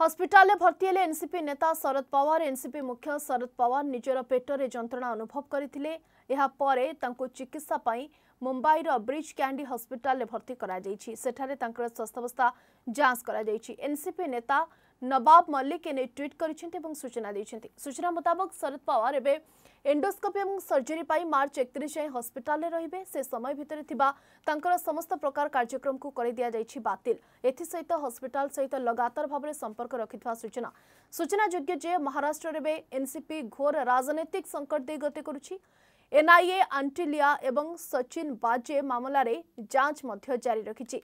হসপিটালে ভর্তি হলে এনসিপি নেতা শরদ পাওয়ার এনসিপি মুখ্য শরদ পাওয়ার নিজের পেটরে যন্ত্রণা অনুভব করে এরপরে তাঁকু চিকিৎসা পাই মুম্বাইর ব্রিজ ক্যান্ডি হসপিটালে ভর্তি করা যাইছি সেঠারে তাঁকর স্বাস্থ্যাবস্থা যাঞ্চ করা যাইছি এনসিপি নেতা নবাব মল্লিক এনে ট্যুইট করেছেন এবং সূচনা দিয়েছেন সূচনা মুতাবক শরদ পাওয়ার এবে ଏଣ୍ଡୋସ୍କୋପି ଏବଂ ସର୍ଜରୀ ପାଇଁ ମାର୍ଚ୍ଚ ଏକତିରିଶ ଯାଏଁ ହସ୍ପିଟାଲରେ ରହିବେ ସେ ସମୟ ଭିତରେ ଥିବା ତାଙ୍କର ସମସ୍ତ ପ୍ରକାର କାର୍ଯ୍ୟକ୍ରମକୁ କରି ଦିଆଯାଇଛି ବାତିଲ ଏଥିସହିତ ହସ୍ପିଟାଲ ସହିତ ଲଗାତାର ଭାବରେ ସମ୍ପର୍କ ରଖିଥିବା ସୂଚନା ସୂଚନାଯୋଗ୍ୟ ଯେ ମହାରାଷ୍ଟ୍ରରେ ଏବେ ଏନ୍ସିପି ଘୋର ରାଜନୈତିକ ସଙ୍କଟ ଦେଇ ଗତି କରୁଛି ଏନ୍ଆଇଏ ଆଣ୍ଟିଲିଆ ଏବଂ ସଚିନ ବାଜେ ମାମଲାରେ ଯାଞ୍ଚ ମଧ୍ୟ ଜାରି ରଖିଛି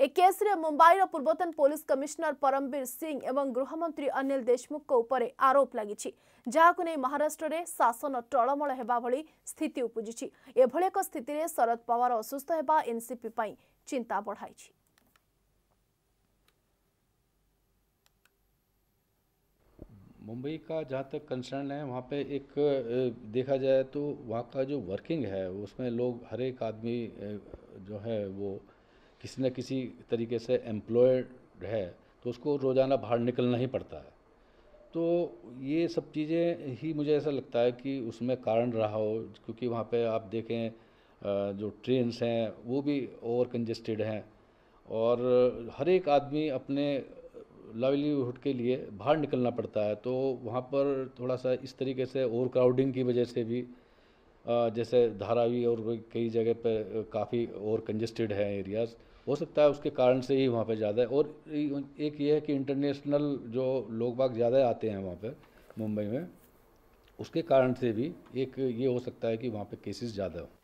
एक केस रे मुंबई रो पूर्वतन पुलिस कमिश्नर परमवीर सिंह एवं गृहमंत्री अनिल देशमुख को ऊपर आरोप लागी जहाक नहीं महाराष्ट्र रे शासन टलम स्थित उपजी एभली एक स्थित शरद पवार असुस्थ होगा एनसीपी चिंता बढ़ाई मुंबई का जहाँ तक कंसर्न है वहाँ पे एक देखा जाए तो वहाँ का जो वर्किंग है उसमें लोग हर एक आदमी जो है वो किसी न किसी तरीके से एम्प्लॉयड है तो उसको रोज़ाना बाहर निकलना ही पड़ता है तो ये सब चीज़ें ही मुझे ऐसा लगता है कि उसमें कारण रहा हो क्योंकि वहाँ पे आप देखें जो ट्रेन्स हैं वो भी ओवर कंजेस्टेड हैं और हर एक आदमी अपने लाइवलीहुड के लिए बाहर निकलना पड़ता है तो वहाँ पर थोड़ा सा इस तरीके से ओवर क्राउडिंग की वजह से भी जैसे धारावी और कई जगह पर काफ़ी और कंजेस्टेड है एरियाज़ हो सकता है उसके कारण से ही वहाँ पे ज़्यादा है और एक ये है कि इंटरनेशनल जो लोग बाग ज़्यादा आते हैं वहाँ पर मुंबई में उसके कारण से भी एक ये हो सकता है कि वहाँ पे केसेस ज़्यादा हो